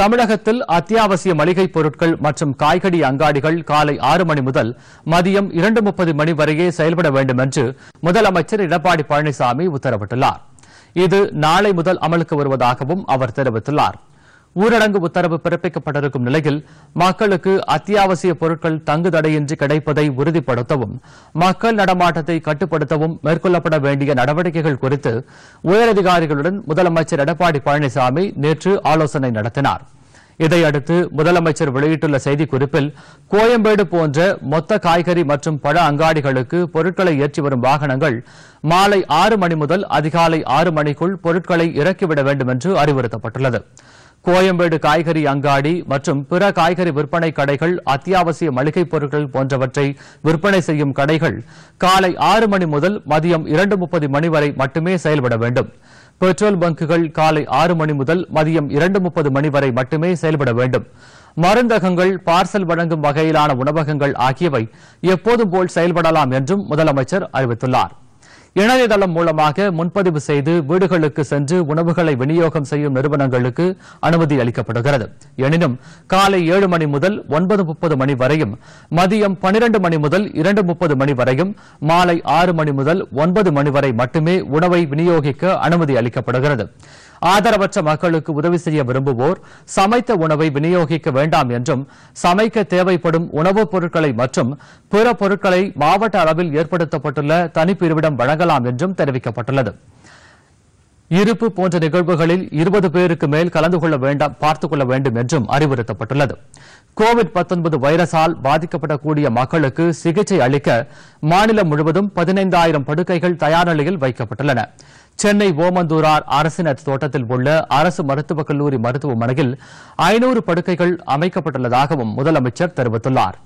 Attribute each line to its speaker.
Speaker 1: தமிழகத்தில் அத்தியாவசிய மளிகை பொருட்கள் மற்றும் காய்கறி அங்காடிகள் காலை ஆறு மணி முதல் மதியம் இரண்டு முப்பது மணி வரையே செயல்பட வேண்டும் என்று முதலமைச்சர் எடப்பாடி பழனிசாமி உத்தரவிட்டுள்ளார் இது நாளை முதல் அமலுக்கு வருவதாகவும் அவர் தெரிவித்துள்ளாா் ஊரடங்கு உத்தரவு பிறப்பிக்கப்பட்டிருக்கும் நிலையில் மக்களுக்கு அத்தியாவசிய பொருட்கள் தங்குதடையின்றி கிடைப்பதை உறுதிப்படுத்தவும் மக்கள் நடமாட்டத்தை கட்டுப்படுத்தவும் மேற்கொள்ளப்பட வேண்டிய நடவடிக்கைகள் குறித்து உயரதிகாரிகளுடன் முதலமைச்சர் எடப்பாடி பழனிசாமி நேற்று ஆலோசனை நடத்தினார் இதையடுத்து முதலமைச்சர் வெளியிட்டுள்ள செய்திக்குறிப்பில் கோயம்பேடு போன்ற மொத்த காய்கறி மற்றும் பழ அங்காடிகளுக்கு பொருட்களை ஏற்றி வரும் வாகனங்கள் மாலை ஆறு மணி முதல் அதிகாலை ஆறு மணிக்குள் பொருட்களை இறக்கிவிட வேண்டும் என்று அறிவுறுத்தப்பட்டுள்ளது கோயம்பேடு காய்கறி அங்காடி மற்றும் பிற காய்கறி விற்பனை கடைகள் அத்தியாவசிய மளிகைப் பொருட்கள் போன்றவற்றை விற்பனை செய்யும் கடைகள் காலை ஆறு மணி முதல் மதியம் இரண்டு முப்பது மணி வரை மட்டுமே செயல்பட வேண்டும் பெட்ரோல் பங்குகள் காலை ஆறு மணி முதல் மதியம் இரண்டு முப்பது மணி வரை மட்டுமே செயல்பட வேண்டும் மருந்தகங்கள் பார்சல் வழங்கும் வகையிலான உணவகங்கள் ஆகியவை எப்போதும் போல் செயல்படலாம் என்றும் முதலமைச்சர் அறிவித்துள்ளாா் இணையதளம் மூலமாக முன்பதிவு செய்து வீடுகளுக்கு சென்று உணவுகளை விநியோகம் செய்யும் நிறுவனங்களுக்கு அனுமதி அளிக்கப்படுகிறது எனினும் காலை ஏழு மணி முதல் ஒன்பது முப்பது மணி வரையும் மதியம் பனிரண்டு மணி முதல் இரண்டு முப்பது மணி வரையும் மாலை ஆறு மணி முதல் ஒன்பது மணி வரை மட்டுமே உணவை விநியோகிக்க அனுமதி அளிக்கப்படுகிறது ஆதரவற்ற மக்களுக்கு உதவி செய்ய விரும்புவோர் சமைத்த உணவை விநியோகிக்க வேண்டாம் என்றும் சமைக்க தேவைப்படும் உணவுப் பொருட்களை மற்றும் பிற பொருட்களை மாவட்ட அளவில் ஏற்படுத்தப்பட்டுள்ள தனிப்பிரிவிடம் வழங்கலாம் என்றும் தெரிவிக்கப்பட்டுள்ளது இருப்பு போன்ற நிகழ்வுகளில் இருபது பேருக்கு மேல் கலந்து கொள்ள வேண்டாம் பார்த்துக் கொள்ள வேண்டும் என்றும் அறிவுறுத்தப்பட்டுள்ளது கோவிட் வைரசால் பாதிக்கப்படக்கூடிய மக்களுக்கு சிகிச்சை அளிக்க மாநிலம் முழுவதும் பதினைந்தாயிரம் படுக்கைகள் தயார் நிலையில் வைக்கப்பட்டுள்ளன சென்னை ஓமந்தூரார் அரசினர் தோட்டத்தில் உள்ள அரசு மருத்துவக் கல்லூரி மருத்துவமனையில் ஐநூறு படுக்கைகள் அமைக்கப்பட்டுள்ளதாகவும் முதலமைச்சர் தெரிவித்துள்ளாா்